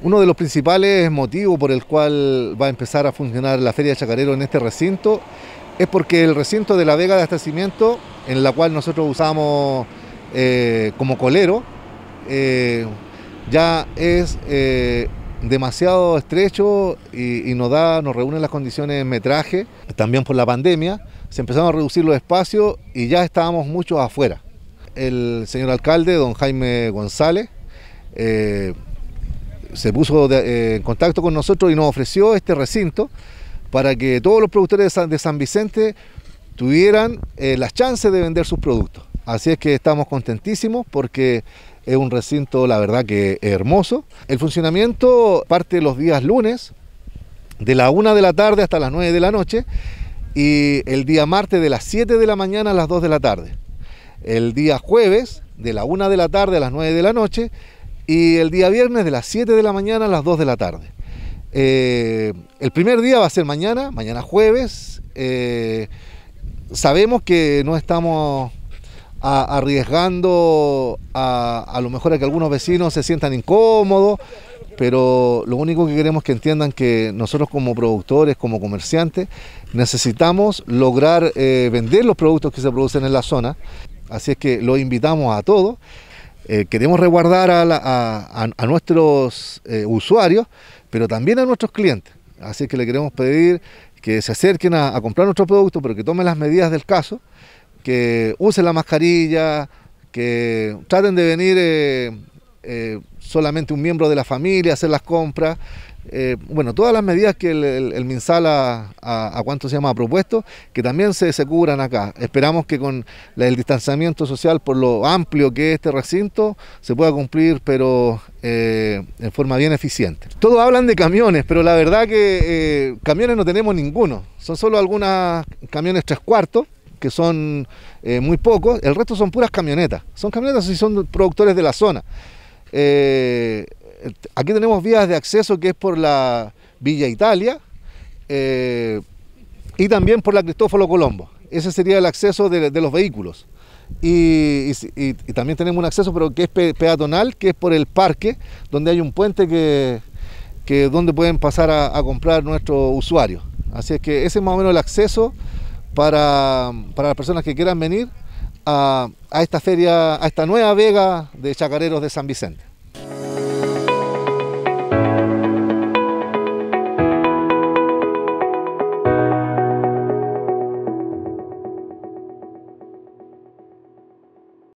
Uno de los principales motivos por el cual va a empezar a funcionar la Feria de Chacarero en este recinto es porque el recinto de la Vega de Abastecimiento, en la cual nosotros usamos eh, como colero, eh, ya es eh, demasiado estrecho y, y, nos da, nos reúnen las condiciones de metraje. También por la pandemia se empezaron a reducir los espacios y ya estábamos muchos afuera. El señor alcalde, don Jaime González, se puso eh, en contacto con nosotros y nos ofreció este recinto para que todos los productores de San, Vicente tuvieran eh, las chances de vender sus productos. Así es que estamos contentísimos porque es un recinto, la verdad, que hermoso. El funcionamiento parte los días lunes, de la 1 de la tarde hasta las 9 de la noche, y el día martes de las 7 de la mañana a las 2 de la tarde. El día jueves de la 1 de la tarde a las 9 de la noche y el día viernes de las 7 de la mañana a las 2 de la tarde. Eh, el primer día va a ser mañana, mañana jueves. Eh, sabemos que no estamos arriesgando a, lo mejor a que algunos vecinos se sientan incómodos, pero lo único que queremos que entiendan que nosotros como productores, como comerciantes, necesitamos lograr eh, vender los productos que se producen en la zona. Así es que los invitamos a todos. Eh, queremos resguardar a, nuestros eh, usuarios, pero también a nuestros clientes. Así que le queremos pedir que se acerquen a, comprar nuestro producto, pero que tomen las medidas del caso, que usen la mascarilla, que traten de venir eh, eh, solamente un miembro de la familia hacer las compras. Eh, bueno, todas las medidas que el, MinSal a, a, cuánto se llama ha propuesto, que también se, aseguran acá. Esperamos que con el distanciamiento social, por lo amplio que es este recinto, se pueda cumplir, pero eh, en forma bien eficiente. Todos hablan de camiones, pero la verdad que camiones no tenemos ninguno. Son solo algunas camiones tres cuartos que son muy pocos, el resto son puras camionetas. Son camionetas y son productores de la zona. Eh, aquí tenemos vías de acceso que es por la Villa Italia eh, y también por la Cristófalo Colombo. Ese sería el acceso de, los vehículos. Y, también tenemos un acceso, pero que es peatonal, que es por el parque, donde hay un puente que, donde pueden pasar a, comprar nuestros usuarios. Así es que ese es más o menos el acceso para, para las personas que quieran venir a, esta feria, a esta nueva vega de chacareros de San Vicente.